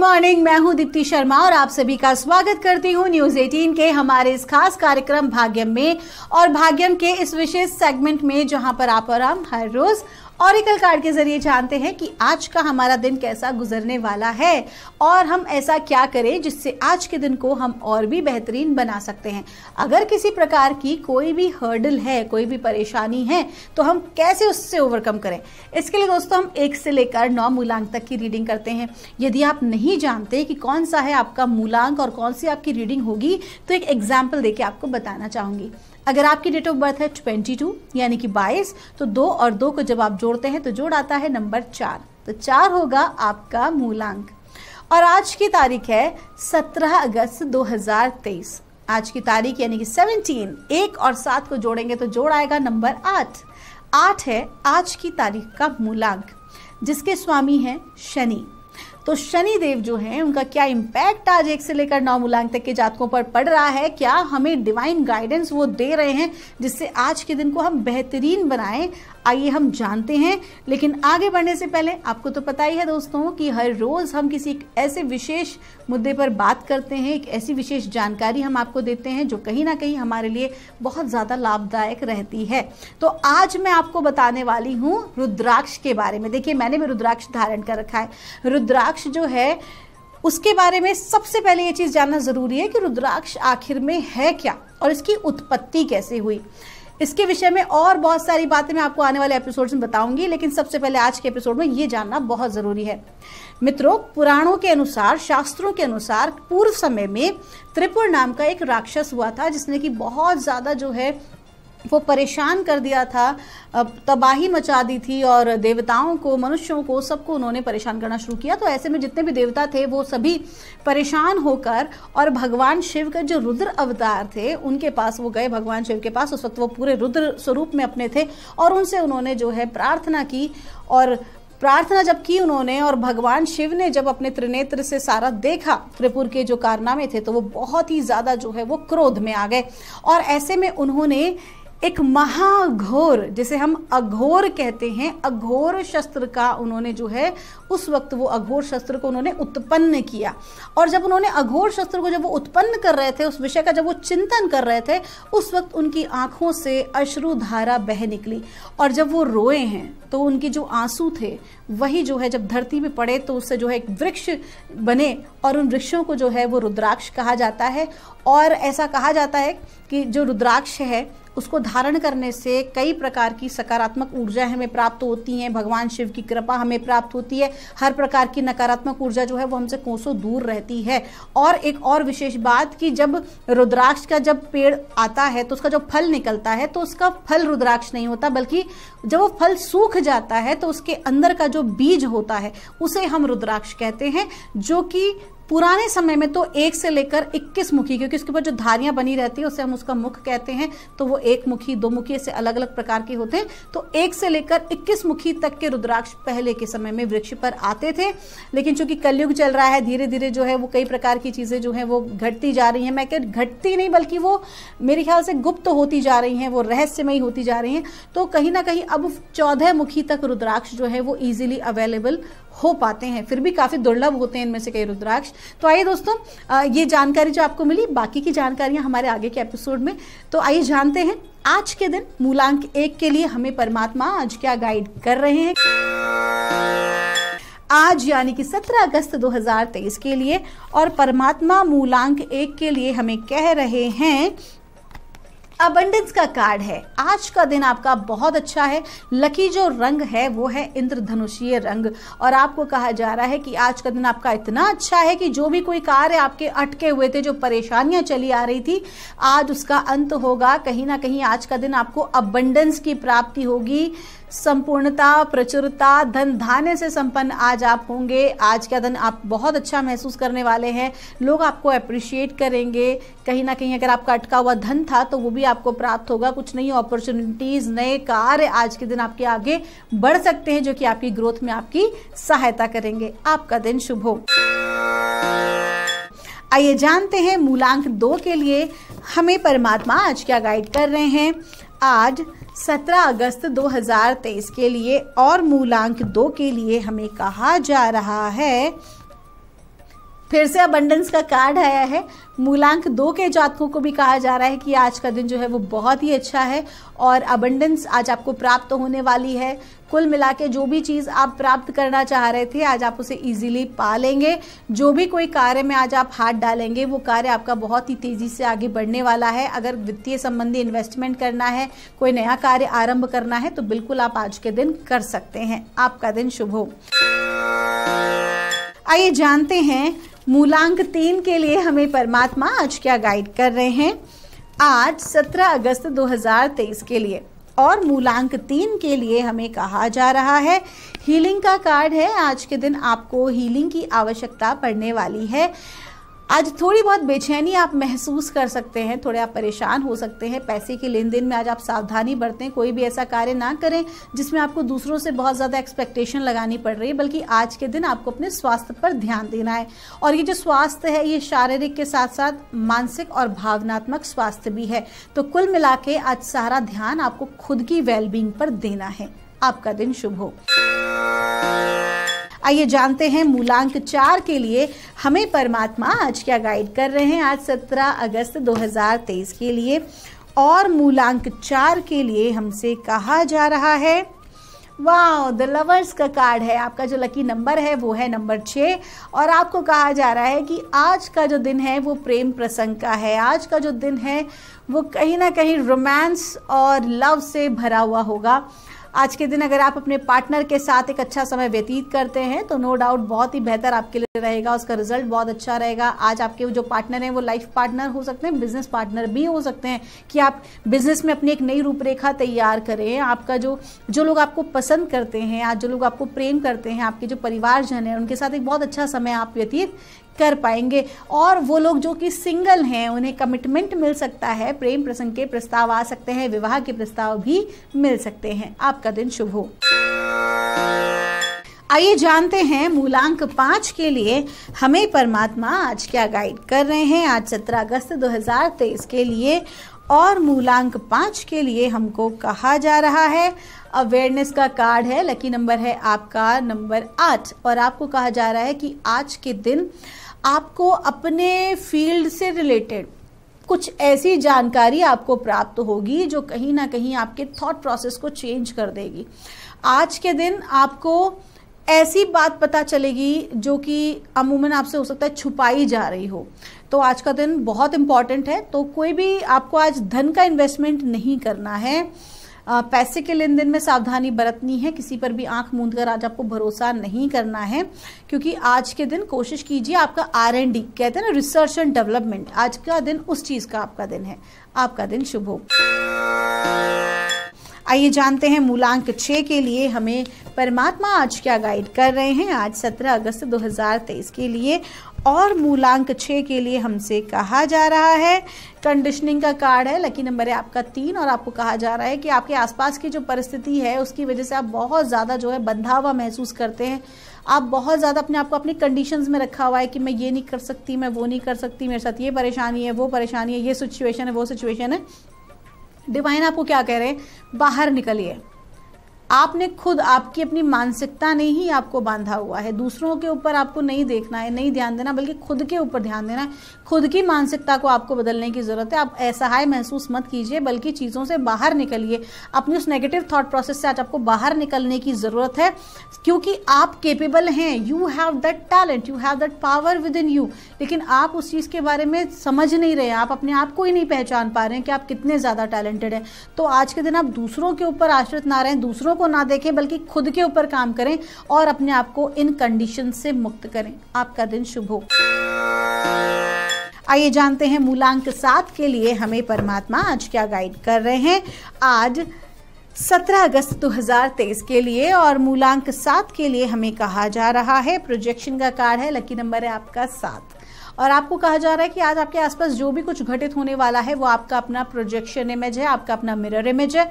morning मैं हूं दीप्ति शर्मा और आप सभी का स्वागत करती हूं न्यूज 18 के हमारे इस खास कार्यक्रम भाग्यम में और भाग्यम के इस विशेष सेगमेंट में जहां पर आप और हम हर रोज ऑरिकल कार्ड के जरिए जानते हैं कि आज का हमारा दिन कैसा गुजरने वाला है और हम ऐसा क्या करें जिससे आज के दिन को हम और भी बेहतरीन बना सकते हैं अगर किसी प्रकार की कोई भी हर्डल है कोई भी परेशानी है तो हम कैसे उससे ओवरकम करें इसके लिए दोस्तों हम एक से लेकर नौ मूलांक तक की रीडिंग करते हैं यदि आप नहीं जानते कि कौन सा है आपका मूलांक और कौन सी आपकी रीडिंग होगी तो एक एग्जाम्पल देके आपको बताना चाहूँगी अगर आपकी डेट ऑफ बर्थ है ट्वेंटी टू यानी कि बाईस तो दो और दो को जब आप जोड़ते हैं तो जोड़ आता है नंबर चार तो चार होगा आपका मूलांक और आज की तारीख है सत्रह अगस्त दो हज़ार तेईस आज की तारीख यानी कि सेवनटीन एक और सात को जोड़ेंगे तो जोड़ आएगा नंबर आठ आठ है आज की तारीख का मूलांक जिसके स्वामी हैं शनि तो शनि देव जो हैं उनका क्या इम्पैक्ट आज एक से लेकर नौ मूलांक तक के जातकों पर पड़ रहा है क्या हमें डिवाइन गाइडेंस वो दे रहे हैं जिससे आज के दिन को हम बेहतरीन बनाएं आइए हम जानते हैं लेकिन आगे बढ़ने से पहले आपको तो पता ही है दोस्तों कि हर रोज़ हम किसी ऐसे विशेष मुद्दे पर बात करते हैं एक ऐसी विशेष जानकारी हम आपको देते हैं जो कहीं ना कहीं हमारे लिए बहुत ज़्यादा लाभदायक रहती है तो आज मैं आपको बताने वाली हूँ रुद्राक्ष के बारे में देखिए मैंने भी रुद्राक्ष धारण कर रखा है रुद्राक्ष जो है उसके बारे में सबसे पहले ये चीज़ जानना ज़रूरी है कि रुद्राक्ष आखिर में है क्या और इसकी उत्पत्ति कैसे हुई इसके विषय में और बहुत सारी बातें मैं आपको आने वाले एपिसोड्स में बताऊंगी लेकिन सबसे पहले आज के एपिसोड में ये जानना बहुत ज़रूरी है मित्रों पुराणों के अनुसार शास्त्रों के अनुसार पूर्व समय में त्रिपुर नाम का एक राक्षस हुआ था जिसने कि बहुत ज़्यादा जो है वो परेशान कर दिया था तबाही मचा दी थी और देवताओं को मनुष्यों को सबको उन्होंने परेशान करना शुरू किया तो ऐसे में जितने भी देवता थे वो सभी परेशान होकर और भगवान शिव का जो रुद्र अवतार थे उनके पास वो गए भगवान शिव के पास उस वक्त वो पूरे रुद्र स्वरूप में अपने थे और उनसे उन्होंने जो है प्रार्थना की और प्रार्थना जब की उन्होंने और भगवान शिव ने जब अपने त्रिनेत्र से सारा देखा त्रिपुर के जो कारनामे थे तो वो बहुत ही ज़्यादा जो है वो क्रोध में आ गए और ऐसे में उन्होंने एक महाघोर जिसे हम अघोर कहते हैं अघोर शस्त्र का उन्होंने जो है उस वक्त वो अघोर शस्त्र को उन्होंने उत्पन्न किया और जब उन्होंने अघोर शस्त्र को जब वो उत्पन्न कर रहे थे उस विषय का जब वो चिंतन कर रहे थे उस वक्त उनकी आंखों से अश्रु धारा बह निकली और जब वो रोए हैं तो उनके जो आंसू थे वही जो है जब धरती में पड़े तो उससे जो है एक वृक्ष बने और उन वृक्षों को जो है वो रुद्राक्ष कहा जाता है और ऐसा कहा जाता है कि जो रुद्राक्ष है उसको धारण करने से कई प्रकार की सकारात्मक ऊर्जा हमें प्राप्त होती हैं भगवान शिव की कृपा हमें प्राप्त होती है हर प्रकार की नकारात्मक ऊर्जा जो है वो हमसे कोसों दूर रहती है और एक और विशेष बात कि जब रुद्राक्ष का जब पेड़ आता है तो उसका जो फल निकलता है तो उसका फल रुद्राक्ष नहीं होता बल्कि जब वो फल सूख जाता है तो उसके अंदर का जो बीज होता है उसे हम रुद्राक्ष कहते हैं जो कि पुराने समय में तो एक से लेकर इक्कीस मुखी क्योंकि उसके ऊपर जो धारियां बनी रहती है उसे हम उसका मुख कहते हैं तो वो एक मुखी दो मुखी ऐसे अलग अलग प्रकार के होते हैं तो एक से लेकर इक्कीस मुखी तक के रुद्राक्ष पहले के समय में वृक्ष पर आते थे लेकिन चूंकि कलयुग चल रहा है धीरे धीरे जो है वो कई प्रकार की चीज़ें जो है वो घटती जा रही हैं मैं कह घटती नहीं बल्कि वो मेरे ख्याल से गुप्त होती जा रही हैं वो रहस्यमयी होती जा रही हैं तो कहीं ना कहीं अब चौदह मुखी तक रुद्राक्ष जो है वो ईजिली अवेलेबल हो पाते हैं फिर भी काफ़ी दुर्लभ होते हैं इनमें से कई रुद्राक्ष तो आइए दोस्तों ये जानकारी जो आपको मिली बाकी की जानकारियां हमारे आगे के एपिसोड में तो आइए जानते हैं आज के दिन मूलांक एक के लिए हमें परमात्मा आज क्या गाइड कर रहे हैं आज यानी कि 17 अगस्त 2023 के लिए और परमात्मा मूलांक एक के लिए हमें कह रहे हैं अबंडेंस का कार्ड है आज का दिन आपका बहुत अच्छा है लकी जो रंग है वो है इंद्रधनुषीय रंग और आपको कहा जा रहा है कि आज का दिन आपका इतना अच्छा है कि जो भी कोई कार्य आपके अटके हुए थे जो परेशानियां चली आ रही थी आज उसका अंत होगा कहीं ना कहीं आज का दिन आपको अबंडेंस की प्राप्ति होगी संपूर्णता प्रचुरता धन धान्य से संपन्न आज आप होंगे आज का दिन आप बहुत अच्छा महसूस करने वाले हैं लोग आपको अप्रिशिएट करेंगे कहीं ना कहीं अगर आपका अटका हुआ धन था तो वो भी आपको प्राप्त होगा कुछ नई अपॉर्चुनिटीज नए कार्य आज के दिन आपके आगे बढ़ सकते हैं जो कि आपकी ग्रोथ में आपकी सहायता करेंगे आपका दिन शुभ हो आइए जानते हैं मूलांक दो के लिए हमें परमात्मा आज क्या गाइड कर रहे हैं आज 17 अगस्त 2023 के लिए और मूलांक दो के लिए हमें कहा जा रहा है फिर से अबंडेंस का कार्ड आया है मूलांक दो के जातकों को भी कहा जा रहा है कि आज का दिन जो है वो बहुत ही अच्छा है और अबंडेंस आज आपको प्राप्त होने वाली है कुल मिला के जो भी चीज़ आप प्राप्त करना चाह रहे थे आज आप उसे इजीली पा लेंगे जो भी कोई कार्य में आज आप हाथ डालेंगे वो कार्य आपका बहुत ही तेज़ी से आगे बढ़ने वाला है अगर वित्तीय संबंधी इन्वेस्टमेंट करना है कोई नया कार्य आरंभ करना है तो बिल्कुल आप आज के दिन कर सकते हैं आपका दिन शुभ हो आइए जानते हैं मूलांक तीन के लिए हमें परमात्मा आज क्या गाइड कर रहे हैं आज 17 अगस्त 2023 के लिए और मूलांक तीन के लिए हमें कहा जा रहा है हीलिंग का कार्ड है आज के दिन आपको हीलिंग की आवश्यकता पड़ने वाली है आज थोड़ी बहुत बेचैनी आप महसूस कर सकते हैं थोड़े आप परेशान हो सकते हैं पैसे के लेन देन में आज आप सावधानी बरतें कोई भी ऐसा कार्य ना करें जिसमें आपको दूसरों से बहुत ज़्यादा एक्सपेक्टेशन लगानी पड़ रही है बल्कि आज के दिन आपको अपने स्वास्थ्य पर ध्यान देना है और ये जो स्वास्थ्य है ये शारीरिक के साथ साथ मानसिक और भावनात्मक स्वास्थ्य भी है तो कुल मिला के आज सारा ध्यान आपको खुद की वेलबींग पर देना है आपका दिन शुभ हो आइए जानते हैं मूलांक चार के लिए हमें परमात्मा आज क्या गाइड कर रहे हैं आज 17 अगस्त 2023 के लिए और मूलांक चार के लिए हमसे कहा जा रहा है वाह द लवर्स का कार्ड है आपका जो लकी नंबर है वो है नंबर छः और आपको कहा जा रहा है कि आज का जो दिन है वो प्रेम प्रसंग का है आज का जो दिन है वो कहीं ना कहीं रोमांस और लव से भरा हुआ होगा आज के दिन अगर आप अपने पार्टनर के साथ एक अच्छा समय व्यतीत करते हैं तो नो डाउट बहुत ही बेहतर आपके लिए रहेगा उसका रिजल्ट बहुत अच्छा रहेगा आज आपके जो पार्टनर हैं वो लाइफ पार्टनर हो सकते हैं बिजनेस पार्टनर भी हो सकते हैं कि आप बिजनेस में अपनी एक नई रूपरेखा तैयार करें आपका जो जो लोग आपको पसंद करते हैं आज जो लोग आपको प्रेम करते हैं आपके जो परिवारजन है उनके साथ एक बहुत अच्छा समय आप व्यतीत कर पाएंगे और वो लोग जो कि सिंगल हैं उन्हें कमिटमेंट मिल सकता है प्रेम प्रसंग के प्रस्ताव आ सकते हैं विवाह के प्रस्ताव भी मिल सकते हैं आपका दिन शुभ हो आइए जानते हैं मूलांक पांच के लिए हमें परमात्मा आज क्या गाइड कर रहे हैं आज सत्रह अगस्त 2023 के लिए और मूलांक पांच के लिए हमको कहा जा रहा है अवेयरनेस का कार्ड है लकी नंबर है आपका नंबर आठ और आपको कहा जा रहा है कि आज के दिन आपको अपने फील्ड से रिलेटेड कुछ ऐसी जानकारी आपको प्राप्त होगी जो कहीं ना कहीं आपके थॉट प्रोसेस को चेंज कर देगी आज के दिन आपको ऐसी बात पता चलेगी जो कि अमूमन आपसे हो सकता है छुपाई जा रही हो तो आज का दिन बहुत इम्पॉर्टेंट है तो कोई भी आपको आज धन का इन्वेस्टमेंट नहीं करना है पैसे के लेन देन में सावधानी बरतनी है किसी पर भी आंख मूंद कर आज आपको भरोसा नहीं करना है क्योंकि आज के दिन कोशिश कीजिए आपका आर एंड डी कहते हैं ना रिसर्च एंड डेवलपमेंट आज का दिन उस चीज़ का आपका दिन है आपका दिन शुभ हो आइए जानते हैं मूलांक छः के लिए हमें परमात्मा आज क्या गाइड कर रहे हैं आज 17 अगस्त 2023 के लिए और मूलांक छः के लिए हमसे कहा जा रहा है कंडीशनिंग का कार्ड है लकी नंबर है आपका तीन और आपको कहा जा रहा है कि आपके आसपास की जो परिस्थिति है उसकी वजह से आप बहुत ज़्यादा जो है बंधा हुआ महसूस करते हैं आप बहुत ज़्यादा अपने आप को अपनी कंडीशंस में रखा हुआ है कि मैं ये नहीं कर सकती मैं वो नहीं कर सकती मेरे साथ ये परेशानी है वो परेशानी है ये सिचुएशन है वो सिचुएशन है डिवाइन आपको क्या कह रहे हैं बाहर निकलिए आपने खुद आपकी अपनी मानसिकता ने ही आपको बांधा हुआ है दूसरों के ऊपर आपको नहीं देखना है नहीं ध्यान देना बल्कि खुद के ऊपर ध्यान देना है खुद की मानसिकता को आपको बदलने की ज़रूरत है आप असहाय महसूस मत कीजिए बल्कि चीज़ों से बाहर निकलिए अपने उस नेगेटिव थाट प्रोसेस से आज आपको बाहर निकलने की ज़रूरत है क्योंकि आप केपेबल हैं you have that talent you have that power within you लेकिन आप उस चीज़ के बारे में समझ नहीं रहे आप अपने आप को ही नहीं पहचान पा रहे हैं कि आप कितने ज़्यादा टैलेंटेड हैं तो आज के दिन आप दूसरों के ऊपर आश्रित ना रहें दूसरों को ना देखें बल्कि खुद के ऊपर काम करें और अपने आप को इन कंडीशन से मुक्त करें आपका दिन शुभ हो आइए जानते हैं मूलांक सात के लिए हमें परमात्मा आज क्या गाइड कर रहे हैं आज 17 अगस्त 2023 के लिए और मूलांक सात के लिए हमें कहा जा रहा है प्रोजेक्शन का कार्ड है लकी नंबर है आपका सात और आपको कहा जा रहा है कि आज आपके आसपास जो भी कुछ घटित होने वाला है वो आपका अपना प्रोजेक्शन इमेज है आपका अपना मिरर इमेज है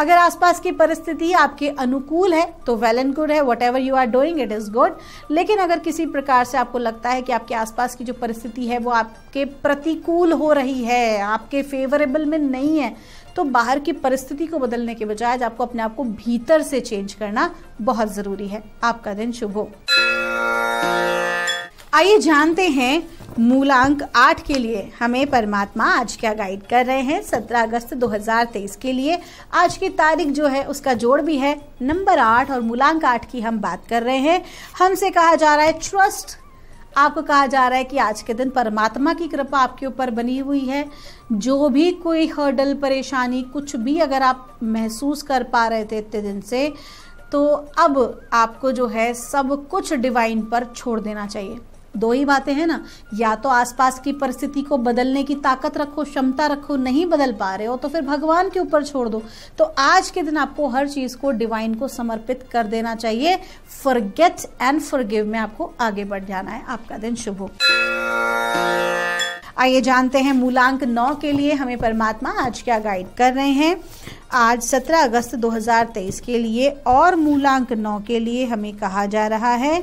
अगर आसपास की परिस्थिति आपके अनुकूल है तो वेल एंड गुड है whatever you are doing it is good लेकिन अगर किसी प्रकार से आपको लगता है कि आपके आसपास की जो परिस्थिति है वो आपके प्रतिकूल हो रही है आपके फेवरेबल में नहीं है तो बाहर की परिस्थिति को बदलने के बजाय आपको अपने आप को भीतर से चेंज करना बहुत ज़रूरी है आपका दिन शुभ हो आइए जानते हैं मूलांक आठ के लिए हमें परमात्मा आज क्या गाइड कर रहे हैं सत्रह अगस्त 2023 के लिए आज की तारीख जो है उसका जोड़ भी है नंबर आठ और मूलांक आठ की हम बात कर रहे हैं हमसे कहा जा रहा है ट्रस्ट आपको कहा जा रहा है कि आज के दिन परमात्मा की कृपा आपके ऊपर बनी हुई है जो भी कोई हर्डल परेशानी कुछ भी अगर आप महसूस कर पा रहे थे इतने दिन से तो अब आपको जो है सब कुछ डिवाइन पर छोड़ देना चाहिए दो ही बातें हैं ना या तो आसपास की परिस्थिति को बदलने की ताकत रखो क्षमता रखो नहीं बदल पा रहे हो तो फिर भगवान के ऊपर छोड़ दो तो आज के दिन आपको हर चीज को डिवाइन को समर्पित कर देना चाहिए फॉरगेट एंड फॉरगिव में आपको आगे बढ़ जाना है आपका दिन शुभ हो आइए जानते हैं मूलांक नौ के लिए हमें परमात्मा आज क्या गाइड कर रहे हैं आज 17 अगस्त 2023 के लिए और मूलांक नौ के लिए हमें कहा जा रहा है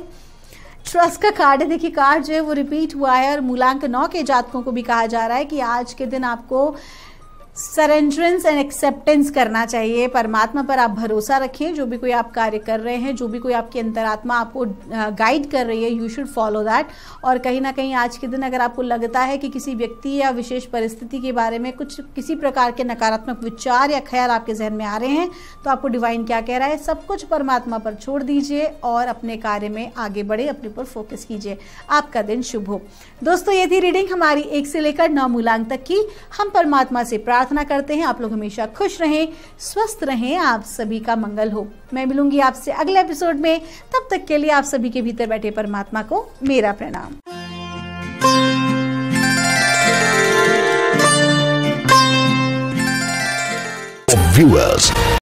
ट्रस्ट का कार्ड है देखिए कार्ड जो है वो रिपीट हुआ है और मूलांक नौ के जातकों को भी कहा जा रहा है कि आज के दिन आपको सरेंडरेंस एंड एक्सेप्टेंस करना चाहिए परमात्मा पर आप भरोसा रखिए जो भी कोई आप कार्य कर रहे हैं जो भी कोई आपकी अंतरात्मा आपको गाइड कर रही है यू शुड फॉलो दैट और कहीं ना कहीं आज के दिन अगर आपको लगता है कि किसी व्यक्ति या विशेष परिस्थिति के बारे में कुछ किसी प्रकार के नकारात्मक विचार या ख्याल आपके जहन में आ रहे हैं तो आपको डिवाइन क्या कह रहा है सब कुछ परमात्मा पर छोड़ दीजिए और अपने कार्य में आगे बढ़े अपने ऊपर फोकस कीजिए आपका दिन शुभ हो दोस्तों ये थी रीडिंग हमारी एक से लेकर नौ मूलांक तक की हम परमात्मा से प्रार्थना प्रार्थना करते हैं आप लोग हमेशा खुश रहें स्वस्थ रहें आप सभी का मंगल हो मैं मिलूंगी आपसे अगले एपिसोड में तब तक के लिए आप सभी के भीतर बैठे परमात्मा को मेरा प्रणाम viewers